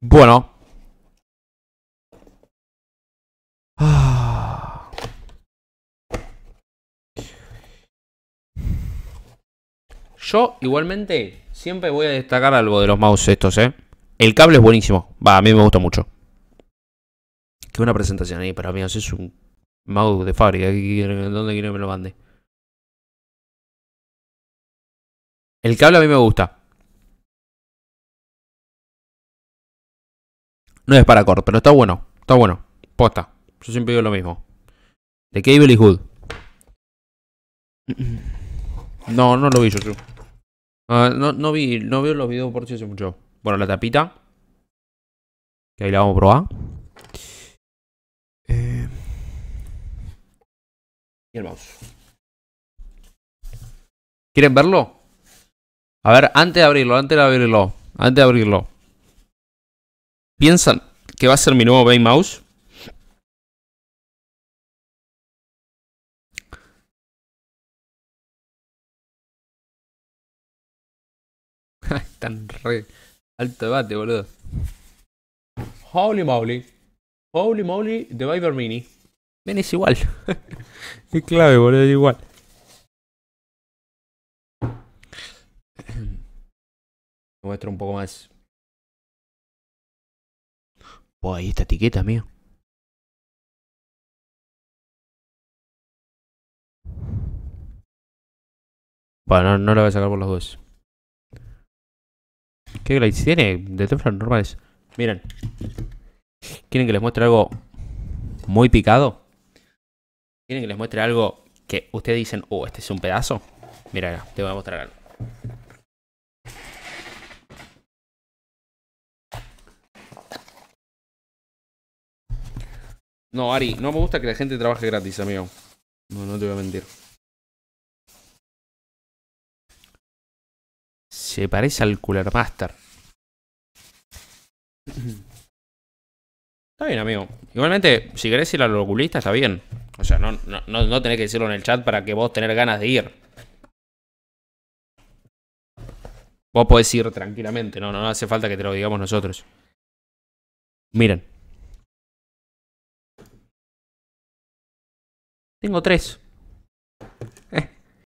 Bueno. Yo igualmente siempre voy a destacar algo de los mouse estos, ¿eh? El cable es buenísimo. Va, a mí me gusta mucho. Qué buena presentación ahí para mí. Es un mouse de fábrica. ¿Dónde quiero que me lo mande? El cable a mí me gusta. No es para corto, pero está bueno. Está bueno. Posta. Yo siempre digo lo mismo. ¿De Cable is No, no lo vi yo. Ah, no, no, vi, no veo los videos por si hace mucho. Bueno, la tapita. Que ahí la vamos a probar. Eh. Y el mouse. ¿Quieren verlo? A ver, antes de abrirlo, antes de abrirlo. Antes de abrirlo. ¿Piensan que va a ser mi nuevo Bay Mouse? Están re alto debate, boludo. Holy moly. Holy moly, de Viber Mini. Ven, es igual. es clave, boludo, es igual. muestro un poco más. Pues ahí está etiqueta, mío. Bueno, no, la voy a sacar por los dos. ¿Qué glitch tiene? De Teflon normales. Miren. ¿Quieren que les muestre algo muy picado? ¿Quieren que les muestre algo que ustedes dicen, oh, este es un pedazo? Mira, te voy a mostrar algo. No, Ari, no me gusta que la gente trabaje gratis, amigo. No, no te voy a mentir. Se parece al Cooler Master. Está bien, amigo. Igualmente, si querés ir a los oculista, está bien. O sea, no, no, tenés que decirlo en el chat para que vos tenés ganas de ir. Vos podés ir tranquilamente, no, no, no hace falta que te lo digamos nosotros. Miren. Tengo tres.